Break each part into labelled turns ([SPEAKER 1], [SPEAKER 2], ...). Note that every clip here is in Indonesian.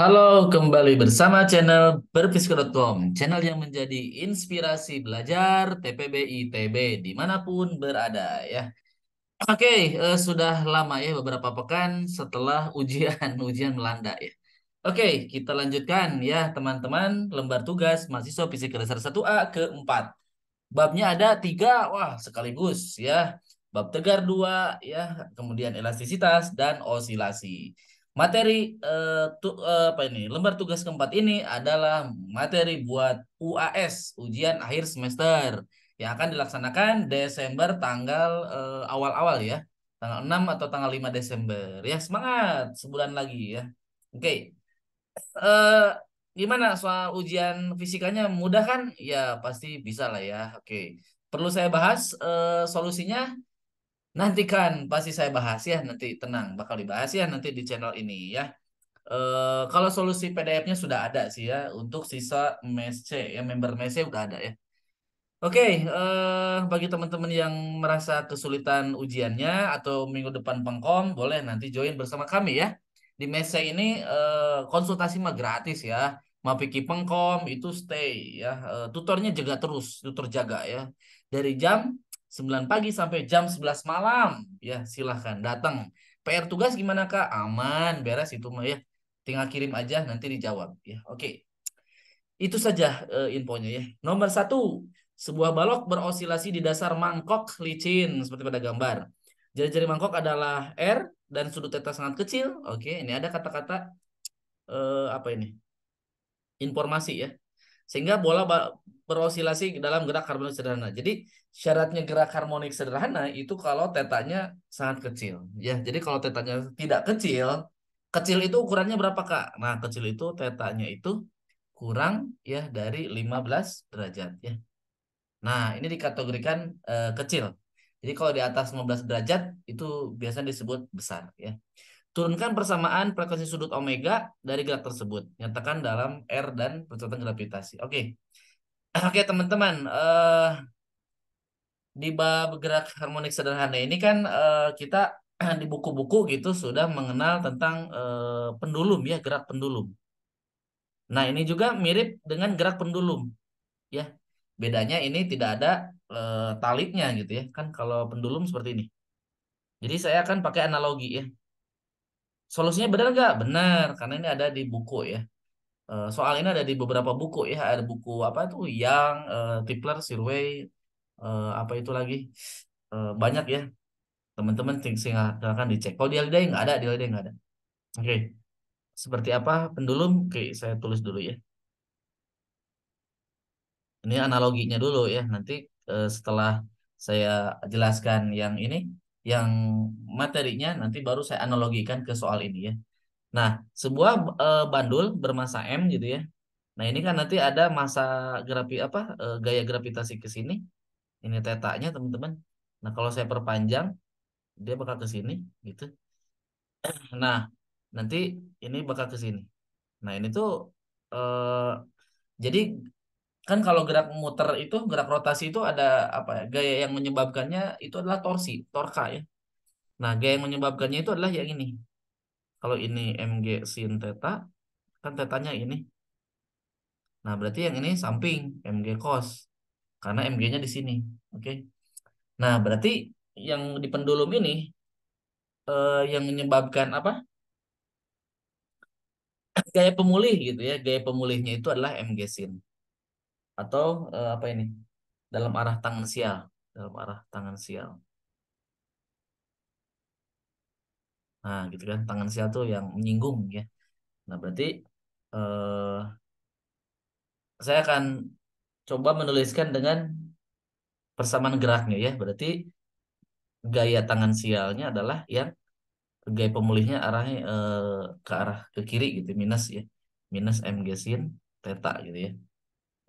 [SPEAKER 1] Halo, kembali bersama channel berpsikolog.com, channel yang menjadi inspirasi belajar TPB ITB dimanapun berada ya. Oke, eh, sudah lama ya beberapa pekan setelah ujian ujian melanda ya. Oke, kita lanjutkan ya teman-teman lembar tugas mahasiswa fisika dasar 1A ke keempat. Babnya ada tiga, wah sekaligus ya. Bab tegar dua ya, kemudian elastisitas dan osilasi. Materi eh, tu, eh, apa ini? Lembar tugas keempat ini adalah materi buat UAS, ujian akhir semester yang akan dilaksanakan Desember tanggal eh, awal-awal eh, ya, tanggal 6 atau tanggal 5 Desember. Ya, semangat sebulan lagi ya. Oke. Okay. Eh gimana soal ujian fisikanya mudah kan? Ya, pasti bisa lah ya. Oke. Okay. Perlu saya bahas eh, solusinya Nantikan pasti saya bahas ya nanti tenang bakal dibahas ya nanti di channel ini ya. E, kalau solusi PDF-nya sudah ada sih ya untuk sisa MSC ya member MSC udah ada ya. Oke, eh bagi teman-teman yang merasa kesulitan ujiannya atau minggu depan pengkom, boleh nanti join bersama kami ya. Di MSC ini e, konsultasi mah gratis ya. Mapiki pengkom itu stay ya. E, tutornya jaga terus, tutor jaga ya. Dari jam 9 pagi sampai jam 11 malam. Ya, silahkan datang. PR tugas gimana Kak? Aman, beres itu mah ya. Tinggal kirim aja nanti dijawab ya. Oke. Itu saja uh, infonya ya. Nomor satu, sebuah balok berosilasi di dasar mangkok licin seperti pada gambar. Jari-jari mangkok adalah R dan sudut teta sangat kecil. Oke, ini ada kata-kata eh, apa ini? Informasi ya sehingga bola berosilasi dalam gerak harmonik sederhana. Jadi syaratnya gerak harmonik sederhana itu kalau tetanya sangat kecil. Ya, jadi kalau tetanya tidak kecil, kecil itu ukurannya berapa, Kak? Nah, kecil itu tetanya itu kurang ya dari 15 derajat ya. Nah, ini dikategorikan e, kecil. Jadi kalau di atas 15 derajat itu biasanya disebut besar ya. Turunkan persamaan frekuensi sudut omega dari gerak tersebut. Nyatakan dalam R dan percepatan gravitasi. Oke. Okay. Oke, okay, teman-teman. Uh, di bab gerak harmonik sederhana ini kan uh, kita di buku-buku gitu sudah mengenal tentang uh, pendulum ya, gerak pendulum. Nah, ini juga mirip dengan gerak pendulum. Ya. Bedanya ini tidak ada uh, gitu ya. Kan kalau pendulum seperti ini. Jadi saya akan pakai analogi ya. Solusinya benar nggak? Benar, karena ini ada di buku ya. Eh, soal ini ada di beberapa buku ya, ada buku apa itu yang eh, Tipler, Sirway, eh, apa itu lagi banyak ya. Teman-teman silakan dicek. Kalau di LDA nggak ada, di LDA nggak ada. Oke, okay. seperti apa pendulum? Oke, okay, saya tulis dulu ya. Ini analoginya dulu ya. Nanti setelah saya jelaskan yang ini, yang materinya nanti baru saya analogikan ke soal ini ya. Nah, sebuah e, bandul bermassa m gitu ya. Nah, ini kan nanti ada masa grafi apa e, gaya gravitasi ke sini. Ini tetanya, teman-teman. Nah, kalau saya perpanjang dia bakal ke sini gitu. Nah, nanti ini bakal ke sini. Nah, ini tuh e, jadi kan kalau gerak muter itu gerak rotasi itu ada apa ya, gaya yang menyebabkannya itu adalah torsi torka ya nah gaya yang menyebabkannya itu adalah yang ini kalau ini mg sin theta kan tetanya ini nah berarti yang ini samping mg cos karena mg-nya di sini oke okay? nah berarti yang di pendulum ini eh, yang menyebabkan apa gaya pemulih gitu ya gaya pemulihnya itu adalah mg sin atau uh, apa ini dalam arah tangensial dalam arah tangensial nah gitu kan tangensial tuh yang menyinggung ya nah berarti uh, saya akan coba menuliskan dengan persamaan geraknya ya berarti gaya tangan sialnya adalah yang gaya pemulihnya arahnya eh, ke arah ke kiri gitu minus ya minus mg sin teta gitu ya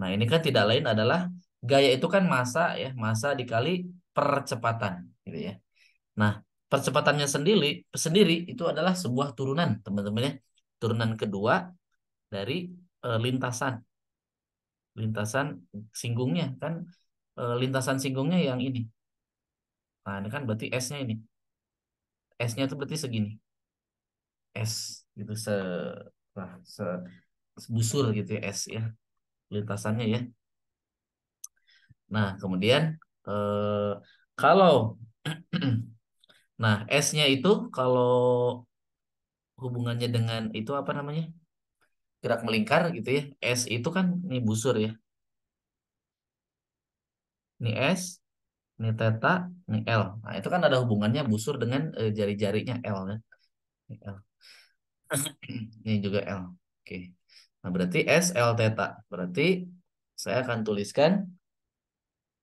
[SPEAKER 1] Nah, ini kan tidak lain adalah gaya itu kan masa ya, masa dikali percepatan gitu ya. Nah, percepatannya sendiri sendiri itu adalah sebuah turunan, teman-teman ya. Turunan kedua dari e, lintasan. Lintasan singgungnya kan e, lintasan singgungnya yang ini. Nah, ini kan berarti S-nya ini. S-nya itu berarti segini. S gitu se, nah, se busur gitu ya S ya lintasannya ya. Nah, kemudian eh, kalau nah S-nya itu kalau hubungannya dengan itu apa namanya? gerak melingkar gitu ya. S itu kan nih busur ya. Ini S, ini theta, ini L. Nah, itu kan ada hubungannya busur dengan eh, jari-jarinya L ya. Ini L. ini juga L. Oke. Okay. Nah, berarti S L theta. Berarti saya akan tuliskan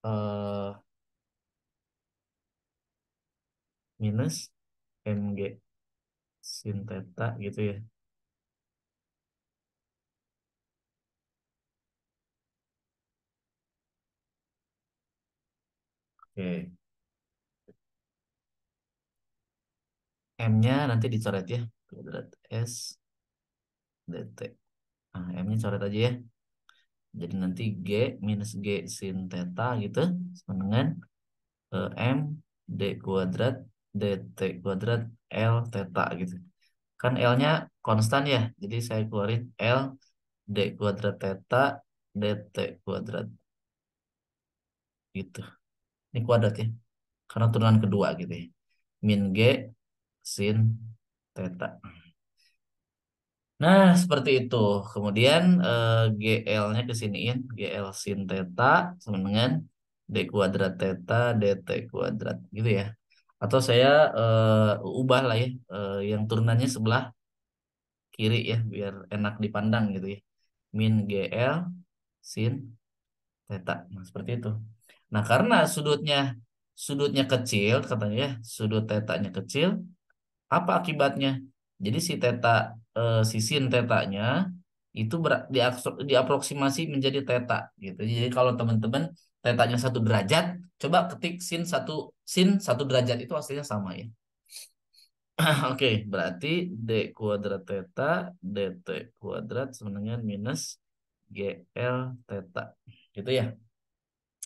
[SPEAKER 1] uh, minus MG sin theta gitu ya. Oke. M-nya nanti dicoret ya. Kuadrat S DT. Nah, m ini coret aja ya. Jadi nanti G minus G sin theta gitu sama dengan eh, M D kuadrat DT kuadrat L theta gitu. Kan L-nya konstan ya. Jadi saya keluarin L D kuadrat theta DT kuadrat. Gitu. Ini kuadrat ya. Karena turunan kedua gitu ya. Min G sin theta. Nah, seperti itu. Kemudian eh, GL-nya kesiniin, GL sin theta sama dengan D kuadrat theta DT kuadrat gitu ya. Atau saya eh, ubah lah ya, eh, yang turunannya sebelah kiri ya, biar enak dipandang gitu ya. Min GL sin theta. Nah, seperti itu. Nah, karena sudutnya sudutnya kecil katanya ya, sudut tetanya kecil, apa akibatnya? Jadi si teta eh, si sin tetanya itu ber, diaproksimasi menjadi teta gitu. Jadi kalau teman-teman tetanya satu derajat, coba ketik sin satu sin satu derajat itu hasilnya sama ya. Oke, berarti d kuadrat teta dt kuadrat sebenarnya minus gl teta. Gitu ya.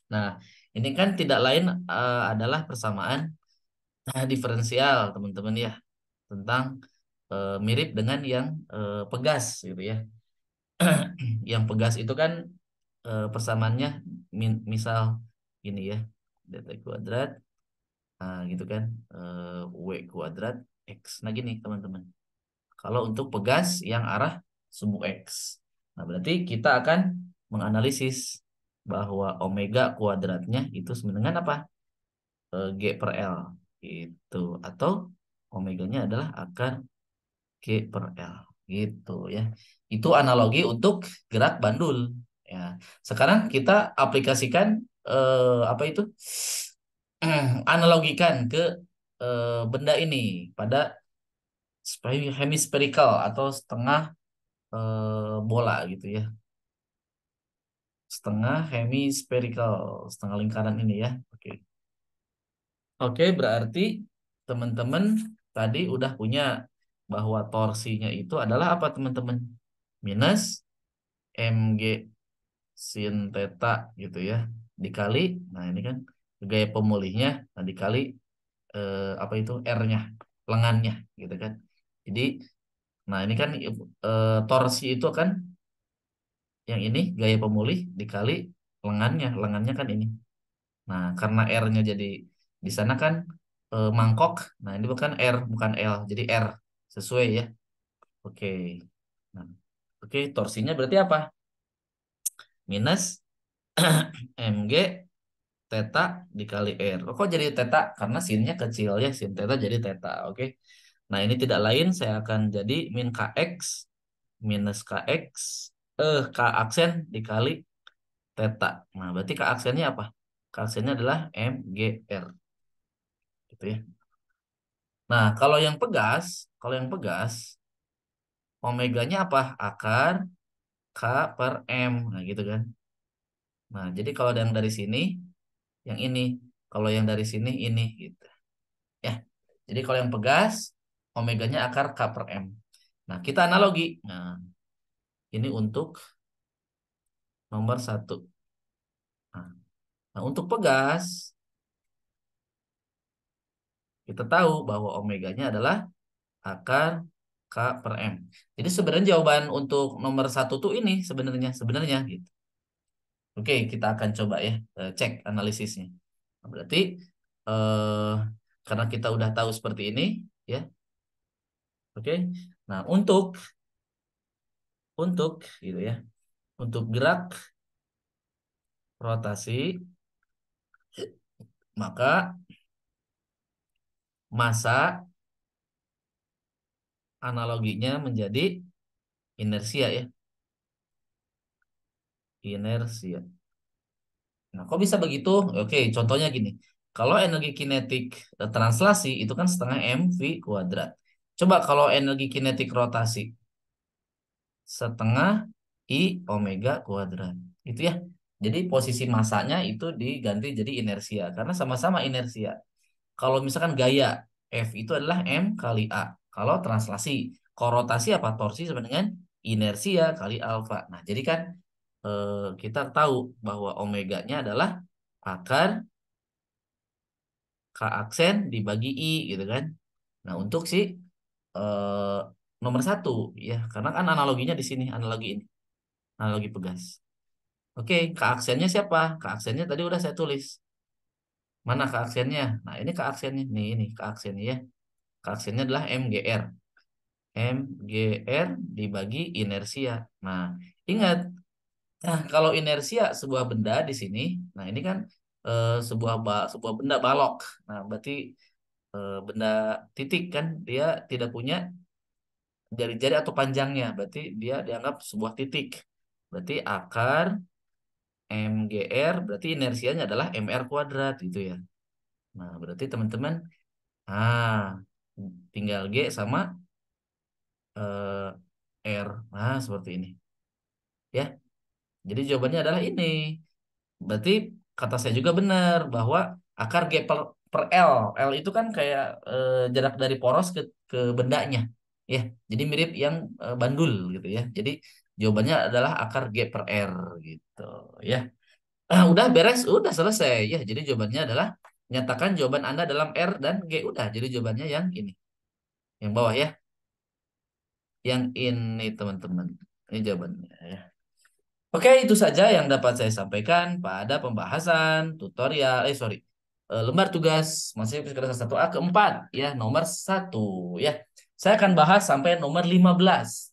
[SPEAKER 1] Nah, ini kan tidak lain uh, adalah persamaan uh, diferensial, teman-teman ya, tentang uh, mirip dengan yang uh, pegas gitu ya. yang pegas itu kan uh, persamaannya misal ini ya, delta kuadrat nah gitu kan uh, W kuadrat X. Nah gini teman-teman. Kalau untuk pegas yang arah sumbu X. Nah berarti kita akan menganalisis bahwa omega kuadratnya itu sebenarnya apa? G per L. Itu. Atau omeganya adalah akar G per L gitu ya. Itu analogi untuk gerak bandul ya. Sekarang kita aplikasikan eh, apa itu? analogikan ke eh, benda ini pada hemispherical atau setengah eh, bola gitu ya. Setengah hemispherical, setengah lingkaran ini ya. Oke. Oke, berarti teman-teman tadi udah punya bahwa torsinya itu adalah apa teman-teman? Minus mg sin theta gitu ya. Dikali, nah ini kan gaya pemulihnya, nah dikali eh, apa itu R-nya, lengannya gitu kan. Jadi, nah ini kan eh, torsi itu kan yang ini gaya pemulih dikali lengannya, lengannya kan ini. Nah, karena R-nya jadi di sana kan eh, mangkok. Nah, ini bukan R, bukan L, jadi R Sesuai ya. Oke. Nah, oke, torsinya berarti apa? Minus mg teta dikali r. Oh, kok jadi teta? Karena sinnya kecil ya, sin teta jadi teta. Oke. Nah, ini tidak lain saya akan jadi min kx minus kx eh k aksen dikali teta. Nah, berarti k aksennya apa? K aksennya adalah mgr. Gitu ya. Nah, kalau yang pegas, kalau yang pegas, omeganya apa? Akar K per M. Nah, gitu kan. Nah, jadi kalau yang dari sini, yang ini. Kalau yang dari sini, ini. gitu ya. Jadi kalau yang pegas, omeganya akar K per M. Nah, kita analogi. Nah, ini untuk nomor satu. Nah, nah untuk pegas, kita tahu bahwa omeganya adalah akar K per M. Jadi sebenarnya jawaban untuk nomor satu tuh ini sebenarnya, sebenarnya gitu. Oke, kita akan coba ya, eh, cek analisisnya. Nah, berarti eh, karena kita udah tahu seperti ini ya. Oke, nah untuk untuk gitu ya, untuk gerak rotasi maka masa analoginya menjadi inersia ya. Inersia. Nah, kok bisa begitu? Oke, contohnya gini. Kalau energi kinetik eh, translasi itu kan setengah mv kuadrat. Coba kalau energi kinetik rotasi setengah i omega kuadrat. Itu ya. Jadi posisi masanya itu diganti jadi inersia karena sama-sama inersia. Kalau misalkan gaya F itu adalah M kali A. Kalau translasi, korotasi apa torsi sama dengan inersia kali alfa. Nah, jadi kan eh, kita tahu bahwa omeganya adalah akar K aksen dibagi I gitu kan. Nah, untuk si eh, nomor satu ya, karena kan analoginya di sini, analogi ini. Analogi pegas. Oke, K aksennya siapa? K aksennya tadi udah saya tulis. Mana keaksennya? Nah, ini keaksennya. Nih, ini keaksennya ya. Keaksennya adalah MGR. MGR dibagi inersia. Nah, ingat. Nah, kalau inersia sebuah benda di sini, nah ini kan e, sebuah ba, sebuah benda balok. Nah, berarti e, benda titik kan dia tidak punya jari-jari atau panjangnya. Berarti dia dianggap sebuah titik. Berarti akar MGR berarti inersianya adalah MR kuadrat gitu ya. Nah, berarti teman-teman ah tinggal G sama uh, R. Nah, seperti ini. Ya. Jadi jawabannya adalah ini. Berarti kata saya juga benar bahwa akar G per, per L. L itu kan kayak uh, jarak dari poros ke ke bendanya. Ya, jadi mirip yang uh, bandul gitu ya. Jadi jawabannya adalah akar G per R gitu ya. Uh, udah beres, udah selesai. Ya, jadi jawabannya adalah nyatakan jawaban Anda dalam R dan G. Udah, jadi jawabannya yang ini. Yang bawah ya. Yang ini, teman-teman. Ini jawabannya ya. Oke, itu saja yang dapat saya sampaikan pada pembahasan tutorial eh sorry, eh, lembar tugas masih kelas 1A keempat ya, nomor satu ya. Saya akan bahas sampai nomor 15.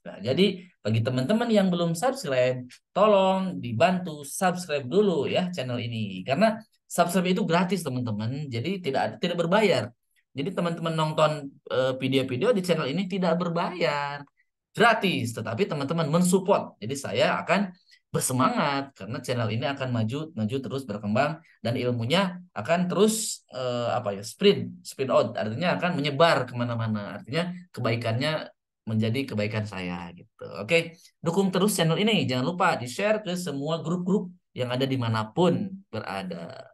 [SPEAKER 1] Nah, jadi bagi teman-teman yang belum subscribe, tolong dibantu subscribe dulu ya channel ini. Karena subscribe itu gratis teman-teman, jadi tidak tidak berbayar. Jadi teman-teman nonton eh, video-video di channel ini tidak berbayar, gratis. Tetapi teman-teman mensupport. Jadi saya akan bersemangat karena channel ini akan maju maju terus berkembang dan ilmunya akan terus uh, apa ya spread spread out artinya akan menyebar kemana-mana artinya kebaikannya menjadi kebaikan saya gitu oke dukung terus channel ini jangan lupa di share ke semua grup-grup yang ada di manapun berada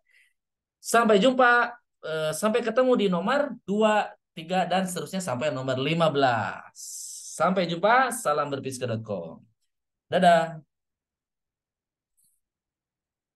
[SPEAKER 1] sampai jumpa uh, sampai ketemu di nomor dua tiga dan seterusnya sampai nomor 15 sampai jumpa salam berpisca.com dadah